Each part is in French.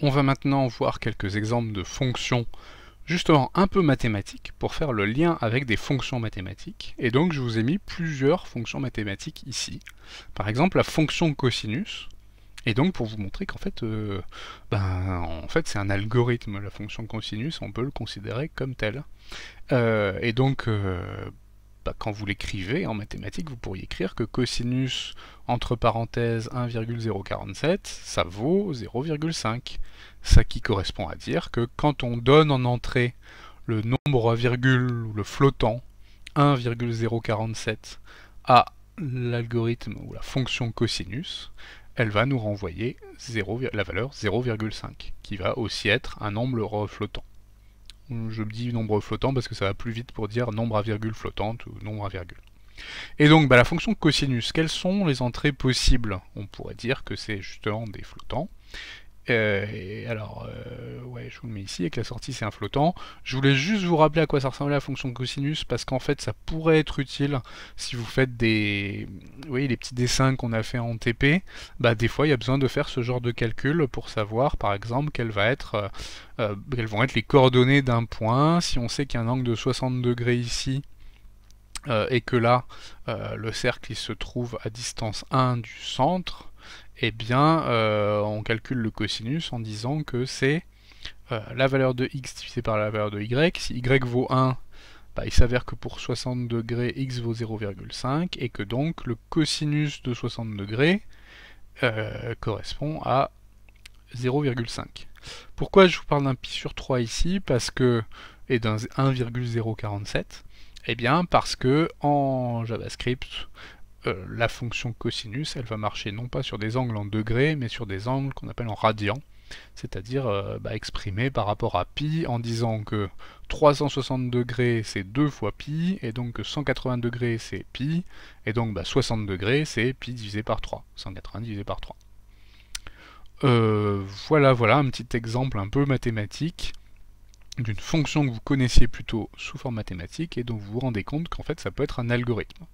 On va maintenant voir quelques exemples de fonctions justement un peu mathématiques pour faire le lien avec des fonctions mathématiques. Et donc je vous ai mis plusieurs fonctions mathématiques ici. Par exemple la fonction cosinus. Et donc pour vous montrer qu'en fait, euh, ben, en fait c'est un algorithme, la fonction cosinus, on peut le considérer comme tel. Euh, et donc euh, bah, quand vous l'écrivez en mathématiques, vous pourriez écrire que cosinus entre parenthèses 1,047, ça vaut 0,5. Ça qui correspond à dire que quand on donne en entrée le nombre à virgule ou le flottant 1,047 à l'algorithme ou la fonction cosinus, elle va nous renvoyer la valeur 0,5, qui va aussi être un nombre flottant. Je dis nombre flottant parce que ça va plus vite pour dire nombre à virgule flottante ou nombre à virgule. Et donc bah, la fonction cosinus, quelles sont les entrées possibles On pourrait dire que c'est justement des flottants. Euh, alors, euh, ouais, je vous le mets ici, avec la sortie c'est un flottant. Je voulais juste vous rappeler à quoi ça ressemblait la fonction cosinus, parce qu'en fait ça pourrait être utile si vous faites des... les petits dessins qu'on a fait en TP, bah des fois il y a besoin de faire ce genre de calcul pour savoir par exemple euh, quelles vont être les coordonnées d'un point, si on sait qu'il y a un angle de 60 degrés ici, et que là, le cercle il se trouve à distance 1 du centre, eh bien, euh, on calcule le cosinus en disant que c'est euh, la valeur de x divisé par la valeur de y. Si y vaut 1, bah, il s'avère que pour 60 degrés, x vaut 0,5, et que donc le cosinus de 60 degrés euh, correspond à 0,5. Pourquoi je vous parle d'un pi sur 3 ici Parce que et d'un 1,047 Et eh bien parce que en JavaScript, euh, la fonction cosinus, elle va marcher non pas sur des angles en degrés, mais sur des angles qu'on appelle en radians, c'est-à-dire euh, bah, exprimés par rapport à pi en disant que 360 degrés c'est 2 fois pi, et donc que 180 degrés c'est pi, et donc 60 bah, degrés c'est pi divisé par 3, 180 divisé par 3. Euh, voilà, voilà un petit exemple un peu mathématique d'une fonction que vous connaissiez plutôt sous forme mathématique et dont vous vous rendez compte qu'en fait ça peut être un algorithme.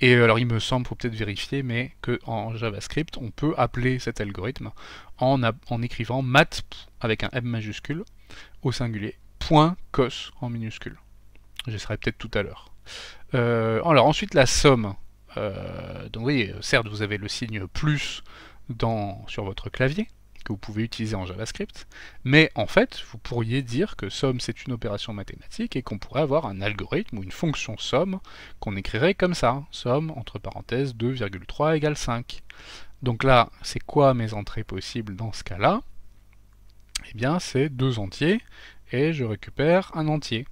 Et euh, alors il me semble, faut peut-être vérifier, mais qu'en JavaScript, on peut appeler cet algorithme en, en écrivant mat avec un M majuscule au singulier, point cos en minuscule. J'essaierai peut-être tout à l'heure. Euh, alors ensuite la somme. Euh, donc oui, certes vous avez le signe plus dans, sur votre clavier, que vous pouvez utiliser en JavaScript, mais en fait, vous pourriez dire que somme c'est une opération mathématique et qu'on pourrait avoir un algorithme ou une fonction somme qu'on écrirait comme ça, somme entre parenthèses 2,3 égale 5. Donc là, c'est quoi mes entrées possibles dans ce cas-là Eh bien, c'est deux entiers et je récupère un entier.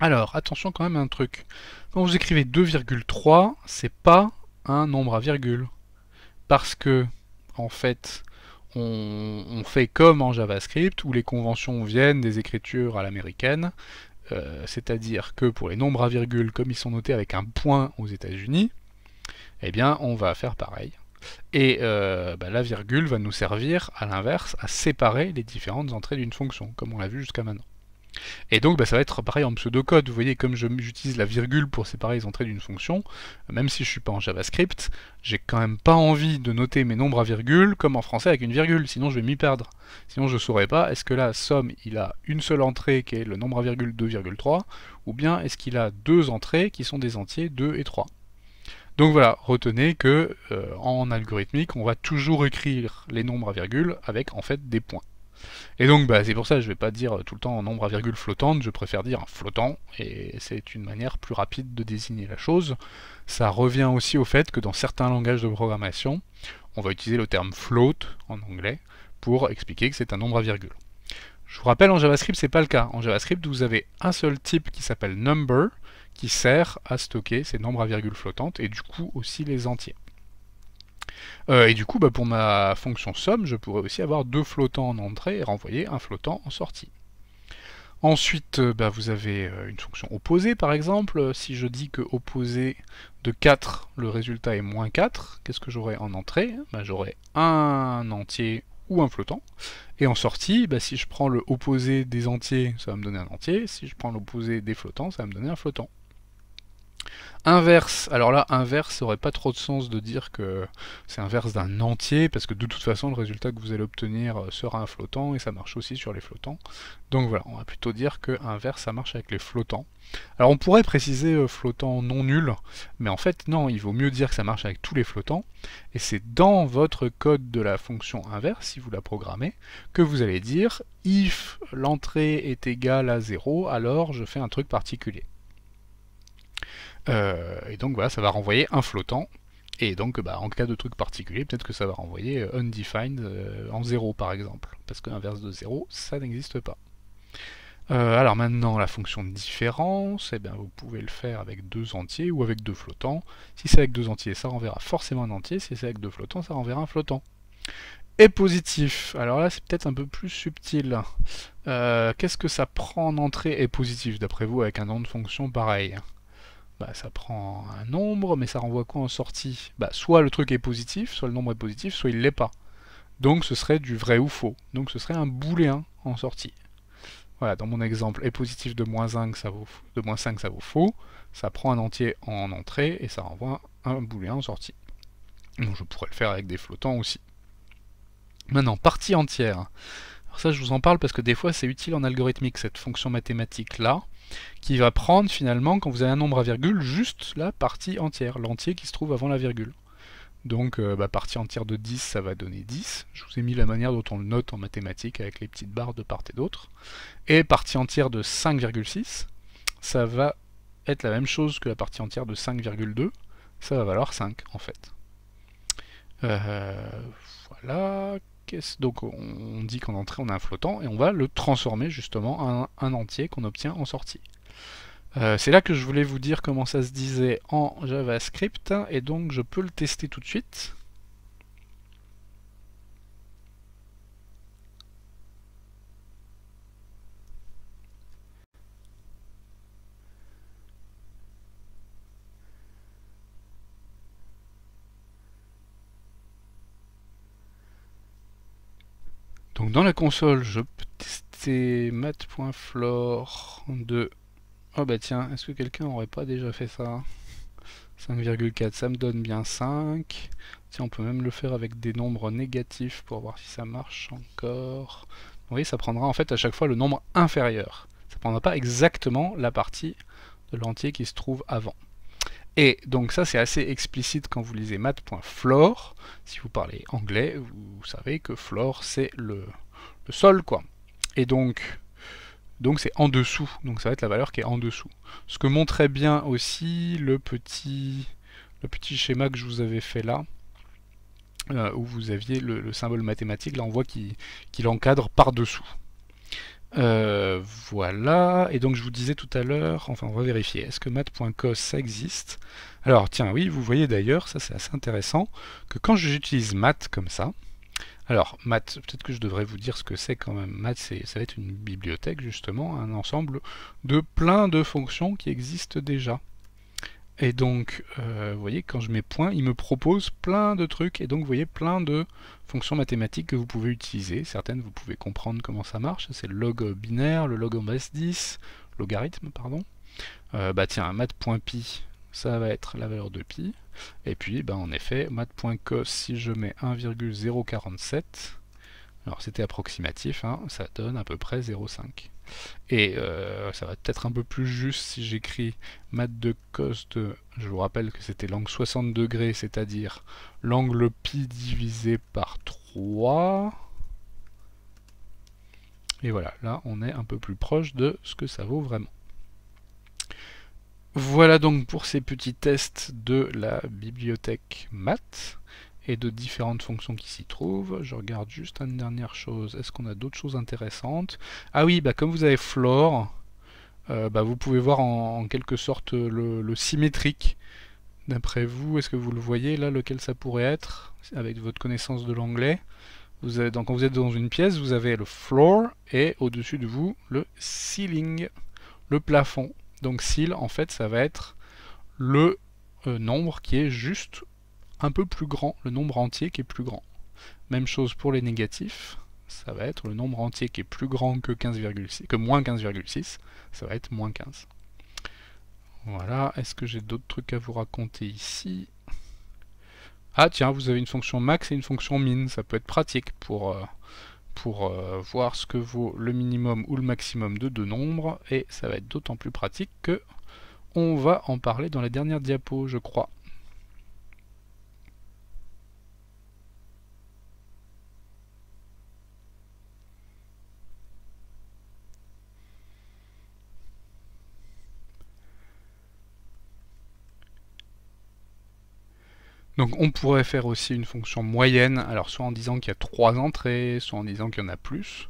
Alors, attention quand même à un truc. Quand vous écrivez 2,3, c'est pas un nombre à virgule. Parce que, en fait, on, fait comme en JavaScript, où les conventions viennent des écritures à l'américaine, euh, c'est-à-dire que pour les nombres à virgule, comme ils sont notés avec un point aux États-Unis, eh bien, on va faire pareil. Et euh, bah, la virgule va nous servir, à l'inverse, à séparer les différentes entrées d'une fonction, comme on l'a vu jusqu'à maintenant. Et donc bah, ça va être pareil en pseudocode, vous voyez comme j'utilise la virgule pour séparer les entrées d'une fonction, même si je suis pas en JavaScript, j'ai quand même pas envie de noter mes nombres à virgule comme en français avec une virgule, sinon je vais m'y perdre. Sinon je saurais pas, est-ce que la somme il a une seule entrée qui est le nombre à virgule 2,3, ou bien est-ce qu'il a deux entrées qui sont des entiers 2 et 3. Donc voilà, retenez que euh, en algorithmique, on va toujours écrire les nombres à virgule avec en fait des points. Et donc bah, c'est pour ça que je ne vais pas dire tout le temps en nombre à virgule flottante, je préfère dire flottant, et c'est une manière plus rapide de désigner la chose. Ça revient aussi au fait que dans certains langages de programmation, on va utiliser le terme float en anglais pour expliquer que c'est un nombre à virgule. Je vous rappelle, en JavaScript, c'est pas le cas. En JavaScript, vous avez un seul type qui s'appelle number, qui sert à stocker ces nombres à virgule flottante et du coup aussi les entiers. Euh, et du coup, bah, pour ma fonction somme, je pourrais aussi avoir deux flottants en entrée et renvoyer un flottant en sortie. Ensuite, euh, bah, vous avez euh, une fonction opposée, par exemple. Si je dis que opposé de 4, le résultat est moins 4, qu'est-ce que j'aurai en entrée bah, J'aurai un entier ou un flottant. Et en sortie, si je prends le opposé des entiers, ça va me donner un entier. Si je prends l'opposé des flottants, ça va me donner un flottant. Inverse, alors là, inverse, ça aurait pas trop de sens de dire que c'est inverse d'un entier, parce que de toute façon, le résultat que vous allez obtenir euh, sera un flottant, et ça marche aussi sur les flottants. Donc voilà, on va plutôt dire que inverse, ça marche avec les flottants. Alors on pourrait préciser euh, flottant non nul, mais en fait non, il vaut mieux dire que ça marche avec tous les flottants, et c'est dans votre code de la fonction inverse, si vous la programmez, que vous allez dire if l'entrée est égale à 0, alors je fais un truc particulier. Euh, et donc voilà, ça va renvoyer un flottant. Et donc bah, en cas de truc particulier, peut-être que ça va renvoyer euh, undefined euh, en 0 par exemple. Parce que l'inverse de 0, ça n'existe pas. alors maintenant, la fonction de différence, eh bien, vous pouvez le faire avec deux entiers ou avec deux flottants. Si c'est avec deux entiers, ça renverra forcément un entier. Si c'est avec deux flottants, ça renverra un flottant. Et positif, alors là c'est peut-être un peu plus subtil. Qu'est-ce que ça prend en entrée et positif d'après vous avec un nom de fonction pareil bah, ça prend un nombre, mais ça renvoie quoi en sortie bah, Soit le truc est positif, soit le nombre est positif, soit il l'est pas. Donc ce serait du vrai ou faux. Donc ce serait un booléen en sortie. Voilà, dans mon exemple, est positif de moins 1 ça vaut, de moins 5 ça vaut faux, ça prend un entier en entrée et ça renvoie un booléen en sortie. Donc je pourrais le faire avec des flottants aussi. Maintenant, partie entière. ça je vous en parle parce que des fois c'est utile en algorithmique cette fonction mathématique là qui va prendre finalement, quand vous avez un nombre à virgule, juste la partie entière, l'entier qui se trouve avant la virgule. Donc euh, bah, partie entière de 10, ça va donner 10. Je vous ai mis la manière dont on le note en mathématiques avec les petites barres de part et d'autre. Et partie entière de 5,6, ça va être la même chose que la partie entière de 5,2. Ça va valoir 5 en fait. Euh, voilà, donc on dit qu'en entrée on a un flottant et on va le transformer justement en un entier qu'on obtient en sortie. Euh, c'est là que je voulais vous dire comment ça se disait en JavaScript et donc je peux le tester tout de suite. Donc dans la console, je peux tester mat.flore de... Oh ah, bah tiens, est-ce que quelqu'un aurait pas déjà fait ça 5,4, ça me donne bien 5. Tiens, on peut même le faire avec des nombres négatifs pour voir si ça marche encore. Vous voyez, ça prendra en fait à chaque fois le nombre inférieur. Ça prendra pas exactement la partie de l'entier qui se trouve avant. Et donc ça c'est assez explicite quand vous lisez math.floor, Si vous parlez anglais, vous savez que flore c'est le, sol quoi. Et donc donc c'est en dessous, donc ça va être la valeur qui est en dessous. Ce que montrait bien aussi le petit, le petit schéma que je vous avais fait là, euh, où vous aviez le, symbole mathématique, là on voit qu'il encadre par-dessous. Euh, voilà, et donc je vous disais tout à l'heure, enfin on va vérifier, est-ce que math.cos ça existe Alors tiens, oui, vous voyez d'ailleurs, ça c'est assez intéressant, que quand j'utilise math comme ça, alors math, peut-être que je devrais vous dire ce que c'est quand même, math ça va être une bibliothèque justement, un ensemble de plein de fonctions qui existent déjà. Et donc, euh, vous voyez, quand je mets point, il me propose plein de trucs. Et donc, vous voyez, plein de fonctions mathématiques que vous pouvez utiliser. Certaines, vous pouvez comprendre comment ça marche. C'est le log binaire, le log en base 10, logarithme, pardon. Euh, bah tiens, mat.pi, ça va être la valeur de pi. Et puis, bah, en effet, mat.cos, si je mets 1,047, alors c'était approximatif, hein, ça donne à peu près 0,5. Et euh, ça va peut-être un peu plus juste si j'écris math de coste. Je vous rappelle que c'était l'angle 60 degrés, c'est-à-dire l'angle pi divisé par 3. Et voilà, là on est un peu plus proche de ce que ça vaut vraiment. Voilà donc pour ces petits tests de la bibliothèque maths et de différentes fonctions qui s'y trouvent. Je regarde juste une dernière chose. Est-ce qu'on a d'autres choses intéressantes Ah oui, bah comme vous avez floor, euh, bah, vous pouvez voir en, quelque sorte le, symétrique. D'après vous, est-ce que vous le voyez là, lequel ça pourrait être, avec votre connaissance de l'anglais donc quand vous êtes dans une pièce, vous avez le floor et au-dessus de vous le ceiling, le plafond. Donc seal, en fait, ça va être le euh, nombre qui est juste un peu plus grand, le nombre entier qui est plus grand. Même chose pour les négatifs, ça va être le nombre entier qui est plus grand que, que moins 15,6, ça va être moins 15. Voilà, est-ce que j'ai d'autres trucs à vous raconter ici Ah tiens, vous avez une fonction max et une fonction min, ça peut être pratique pour, euh, pour euh, voir ce que vaut le minimum ou le maximum de deux nombres, et ça va être d'autant plus pratique que on va en parler dans la dernière diapo, je crois. Donc on pourrait faire aussi une fonction moyenne, alors soit en disant qu'il y a trois entrées, soit en disant qu'il y en a plus.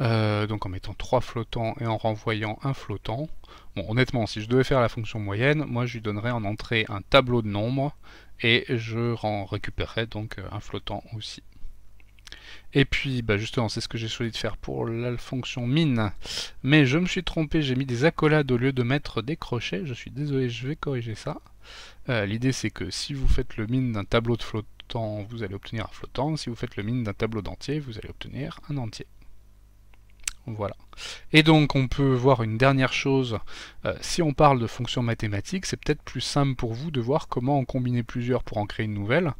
Euh, donc en mettant trois flottants et en renvoyant un flottant. Bon, honnêtement, si je devais faire la fonction moyenne, moi je lui donnerais en entrée un tableau de nombres et je récupérerais donc euh, un flottant aussi. Et puis, bah justement, c'est ce que j'ai choisi de faire pour la fonction mine. Mais je me suis trompé, j'ai mis des accolades au lieu de mettre des crochets. Je suis désolé, je vais corriger ça. Euh, l'idée, c'est que si vous faites le mine d'un tableau de flottant, vous allez obtenir un flottant. Si vous faites le mine d'un tableau d'entier, vous allez obtenir un entier. Voilà. Et donc on peut voir une dernière chose, euh, si on parle de fonctions mathématiques, c'est peut-être plus simple pour vous de voir comment en combiner plusieurs pour en créer une nouvelle,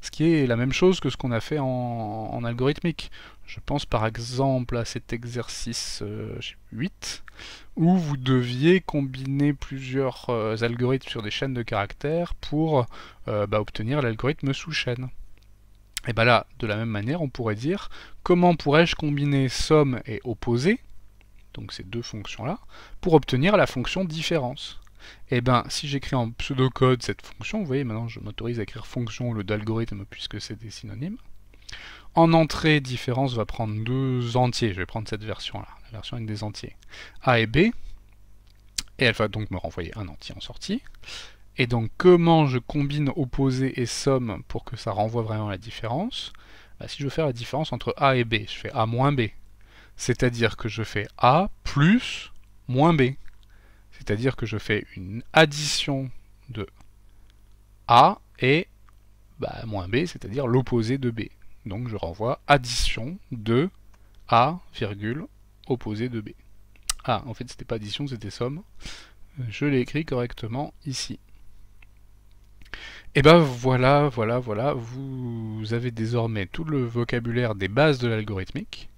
ce qui est la même chose que ce qu'on a fait en, algorithmique. Je pense par exemple à cet exercice 8, euh, où vous deviez combiner plusieurs euh, algorithmes sur des chaînes de caractères pour bah, obtenir l'algorithme sous chaîne. Et bien là, de la même manière, on pourrait dire comment pourrais-je combiner somme et opposé, donc ces deux fonctions-là, pour obtenir la fonction différence. Et eh bien, si j'écris en pseudocode cette fonction, vous voyez, maintenant je m'autorise à écrire fonction au lieu d'algorithme puisque c'est des synonymes. En entrée, différence va prendre deux entiers. Je vais prendre cette version-là, la version avec des entiers. A et B. Et elle va donc me renvoyer un entier en sortie. Et donc comment je combine opposé et somme pour que ça renvoie vraiment la différence bah, Si je veux faire la différence entre A et B, je fais A moins B. C'est-à-dire que je fais A plus moins B. C'est-à-dire que je fais une addition de A et bah, moins B, c'est-à-dire l'opposé de B. Donc je renvoie addition de A, virgule, opposé de B. Ah, en fait, c'était pas addition, c'était somme. Je l'ai écrit correctement ici. Et eh ben voilà, voilà, voilà, vous avez désormais tout le vocabulaire des bases de l'algorithmique.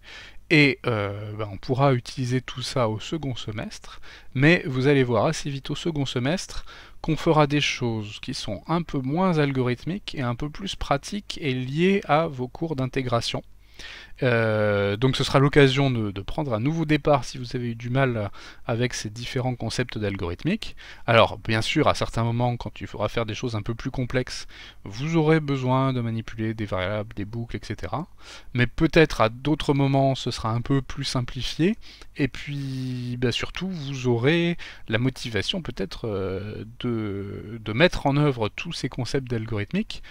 Et euh, ben, on pourra utiliser tout ça au second semestre, mais vous allez voir assez vite au second semestre qu'on fera des choses qui sont un peu moins algorithmiques et un peu plus pratiques et liées à vos cours d'intégration. Euh, donc ce sera l'occasion de, prendre un nouveau départ si vous avez eu du mal avec ces différents concepts d'algorithmique. Alors bien sûr, à certains moments, quand il faudra faire des choses un peu plus complexes, vous aurez besoin de manipuler des variables, des boucles, etc. Mais peut-être à d'autres moments, ce sera un peu plus simplifié. Et puis bah, surtout, vous aurez la motivation peut-être euh, de, de mettre en œuvre tous ces concepts d'algorithmique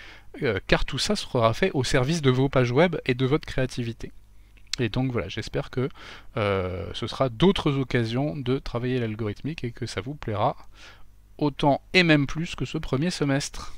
euh, car tout ça sera fait au service de vos pages web et de votre créativité. Et donc voilà, j'espère que euh, ce sera d'autres occasions de travailler l'algorithmique et que ça vous plaira autant et même plus que ce premier semestre.